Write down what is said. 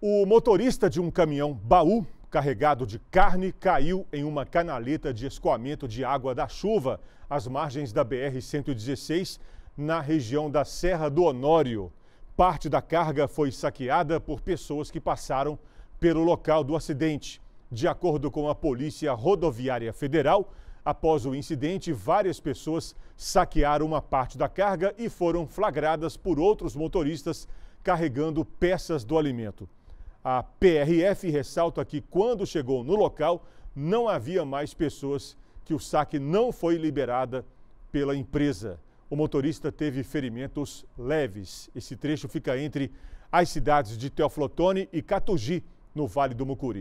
O motorista de um caminhão baú carregado de carne caiu em uma canaleta de escoamento de água da chuva às margens da BR-116, na região da Serra do Honório. Parte da carga foi saqueada por pessoas que passaram pelo local do acidente. De acordo com a Polícia Rodoviária Federal, após o incidente, várias pessoas saquearam uma parte da carga e foram flagradas por outros motoristas carregando peças do alimento. A PRF ressalta que quando chegou no local, não havia mais pessoas que o saque não foi liberada pela empresa. O motorista teve ferimentos leves. Esse trecho fica entre as cidades de Teoflotone e Catugi, no Vale do Mucuri.